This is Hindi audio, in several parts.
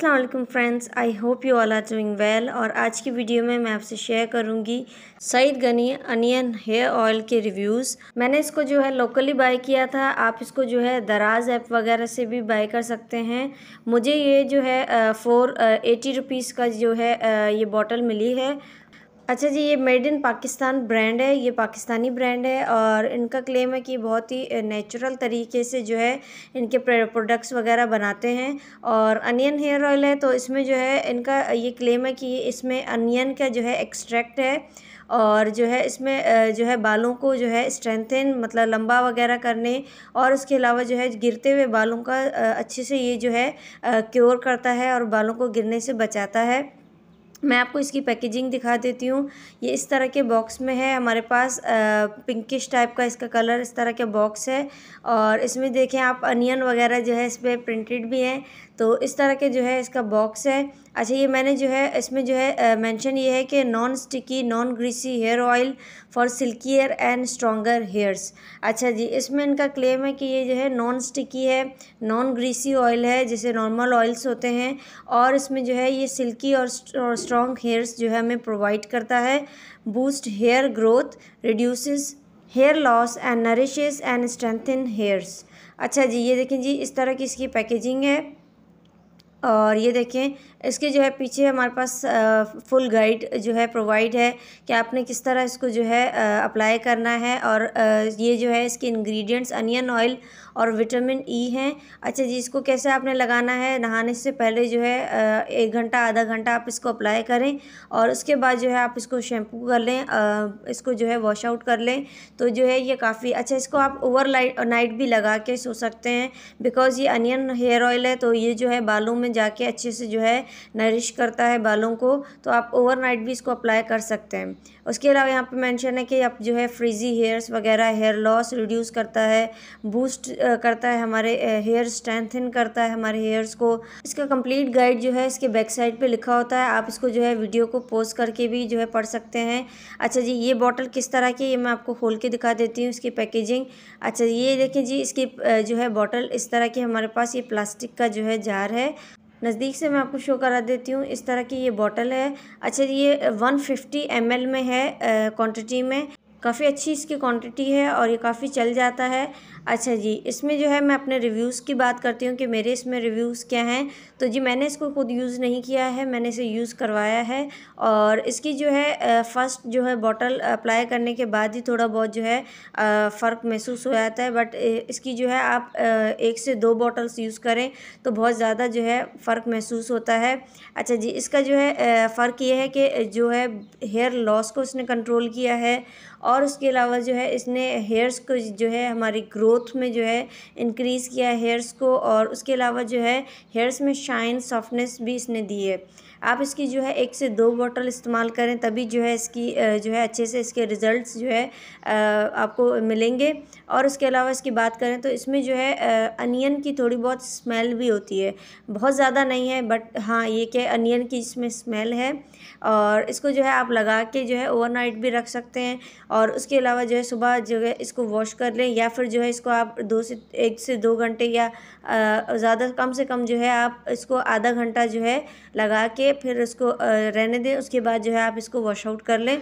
अस्सलाम वालेकुम friends I hope you all are doing well और आज की वीडियो में मैं आपसे शेयर करूंगी Saeed Ghani onion hair oil के रिव्यूज़ मैंने इसको जो है लोकली बाय किया था आप इसको जो है दराज ऐप वगैरह से भी बाय कर सकते हैं मुझे ये जो है फ़ोर एटी रुपीज़ का जो है ये बॉटल मिली है अच्छा जी ये मेड इन पाकिस्तान ब्रांड है ये पाकिस्तानी ब्रांड है और इनका क्लेम है कि बहुत ही नेचुरल तरीके से जो है इनके प्रोडक्ट्स वगैरह बनाते हैं और अनियन हेयर ऑयल है तो इसमें जो है इनका ये क्लेम है कि इसमें अनियन का जो है एक्सट्रैक्ट है और जो है इसमें जो है बालों को जो है स्ट्रेंथन मतलब लंबा वगैरह करने और उसके अलावा जो है गिरते हुए बालों का अच्छे से ये जो है क्योर करता है और बालों को गिरने से बचाता है मैं आपको इसकी पैकेजिंग दिखा देती हूँ ये इस तरह के बॉक्स में है हमारे पास पिंकिश टाइप का इसका कलर इस तरह के बॉक्स है और इसमें देखें आप अनियन वगैरह जो है इस पर प्रिंटेड भी हैं तो इस तरह के जो है इसका बॉक्स है अच्छा ये मैंने जो है इसमें जो है मेंशन ये है कि non sticky non greasy hair oil for silkier and stronger hairs अच्छा जी इसमें इनका क्लेम है कि ये जो है नॉन स्टिकी है नॉन ग्रीसी ऑयल है जैसे नॉर्मल ऑयल्स होते हैं और इसमें जो है ये सिल्की और स्ट्रॉन्ग हेयर्स जो है हमें प्रोवाइड करता है boost hair growth reduce hair loss and nourishes and strengthen hairs अच्छा जी ये देखें जी इस तरह की इसकी पैकेजिंग है और ये देखें इसके जो है पीछे हमारे पास फुल गाइड जो है प्रोवाइड है कि आपने किस तरह इसको जो है अप्लाई करना है और ये जो है इसके इंग्रेडिएंट्स अनियन ऑयल और विटामिन ई e हैं अच्छा जी इसको कैसे आपने लगाना है नहाने से पहले जो है एक घंटा आधा घंटा आप इसको अप्लाई करें और उसके बाद जो है आप इसको शैम्पू कर लें इसको जो है वॉश आउट कर लें तो जो है ये काफ़ी अच्छा इसको आप ओवर नाइट भी लगा के सो सकते हैं बिकॉज़ ये अनियन हेयर ऑयल है तो ये जो है बालों में जाके अच्छे से जो है नरिश करता है बालों को तो आप ओवरनाइट भी इसको अप्लाई कर सकते हैं उसके अलावा यहाँ पे मेंशन है कि आप जो है फ्रीजी हेयर्स वगैरह हेयर लॉस रिड्यूस करता है बूस्ट करता है हमारे हेयर स्ट्रेंथन करता है हमारे हेयर्स को इसका कंप्लीट गाइड जो है इसके बैक साइड पर लिखा होता है आप इसको जो है वीडियो को पोस्ट करके भी जो है पढ़ सकते हैं अच्छा जी ये बॉटल किस तरह की ये मैं आपको खोल के दिखा देती हूँ इसकी पैकेजिंग अच्छा ये देखें जी इसकी जो है बॉटल इस तरह की हमारे पास ये प्लास्टिक का जो है जार है नज़दीक से मैं आपको शो करा देती हूँ इस तरह की ये बॉटल है अच्छा ये वन फिफ्टी एम एल में है क्वांटिटी में काफ़ी अच्छी इसकी क्वांटिटी है और ये काफ़ी चल जाता है अच्छा जी इसमें जो है मैं अपने रिव्यूज़ की बात करती हूँ कि मेरे इसमें रिव्यूज़ क्या हैं तो जी मैंने इसको खुद यूज़ नहीं किया है मैंने इसे यूज़ करवाया है और इसकी जो है फ़र्स्ट जो है बॉटल अप्लाई करने के बाद ही थोड़ा बहुत जो है फ़र्क महसूस हो जाता है बट इसकी जो है आप एक से दो बॉटल्स यूज़ करें तो बहुत ज़्यादा जो है फ़र्क महसूस होता है अच्छा जी इसका जो है फ़र्क ये है कि जो है हेयर लॉस को इसने कंट्रोल किया है और उसके अलावा जो है इसने हेयर्स को जो है हमारी ग्रोथ में जो है इंक्रीज़ किया है हेयर्स को और उसके अलावा जो है हेयर्स में शाइन सॉफ्टनेस भी इसने दी है आप इसकी जो है एक से दो बॉटल इस्तेमाल करें तभी जो है इसकी जो है अच्छे से इसके रिज़ल्ट जो है आपको मिलेंगे और इसके अलावा इसकी बात करें तो इसमें जो है अनियन की थोड़ी बहुत स्मेल भी होती है बहुत ज़्यादा नहीं है बट हाँ ये क्या अनियन की इसमें स्मेल है और इसको जो है आप लगा के जो है ओवरनाइट भी रख सकते हैं और उसके अलावा जो है सुबह जो है इसको वॉश कर लें या फिर जो है इसको आप दो से एक से दो घंटे या ज़्यादा कम से कम जो है आप इसको आधा घंटा जो है लगा के फिर इसको रहने दें उसके बाद जो है आप इसको वॉश आउट कर लें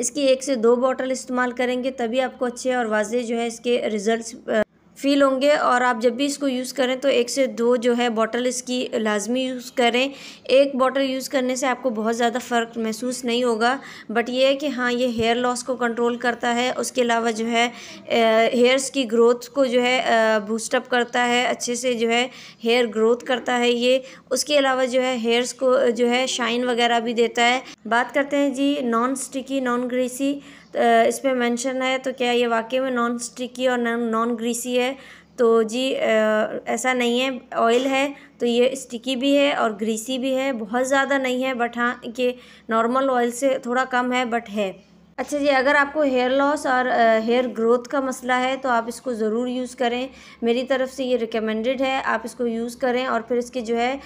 इसकी एक से दो बॉटल इस्तेमाल करेंगे तभी आपको अच्छे और वाजे जो है इसके रिज़ल्ट फ़ील होंगे और आप जब भी इसको यूज़ करें तो एक से दो जो है बॉटल इसकी लाजमी यूज़ करें एक बॉटल यूज़ करने से आपको बहुत ज़्यादा फ़र्क महसूस नहीं होगा बट ये है कि हाँ ये हेयर लॉस को कंट्रोल करता है उसके अलावा जो है हेयर्स की ग्रोथ को जो है बूस्टअप करता है अच्छे से जो है हेयर ग्रोथ करता है ये उसके अलावा जो है हेयर्स को जो है शाइन वगैरह भी देता है बात करते हैं जी नॉन स्टिकी नॉन ग्रेसी इसमें मेंशन है तो क्या ये वाकई में नॉन स्टिकी और नॉन ग्रीसी है तो जी ऐसा नहीं है ऑयल है तो ये स्टिकी भी है और ग्रीसी भी है बहुत ज़्यादा नहीं है बट हाँ कि नॉर्मल ऑयल से थोड़ा कम है बट है अच्छा जी अगर आपको हेयर लॉस और हेयर ग्रोथ का मसला है तो आप इसको ज़रूर यूज़ करें मेरी तरफ से ये रिकमेंडेड है आप इसको यूज़ करें और फिर इसके जो है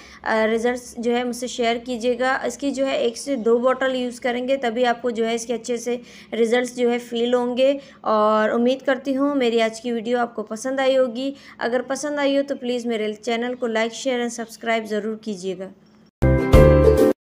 रिज़ल्ट्स जो है मुझसे शेयर कीजिएगा इसकी जो है एक से दो बॉटल यूज़ करेंगे तभी आपको जो है इसके अच्छे से रिज़ल्ट जो है फ़ील होंगे और उम्मीद करती हूँ मेरी आज की वीडियो आपको पसंद आई होगी अगर पसंद आई हो तो प्लीज़ मेरे चैनल को लाइक शेयर एंड सब्सक्राइब ज़रूर कीजिएगा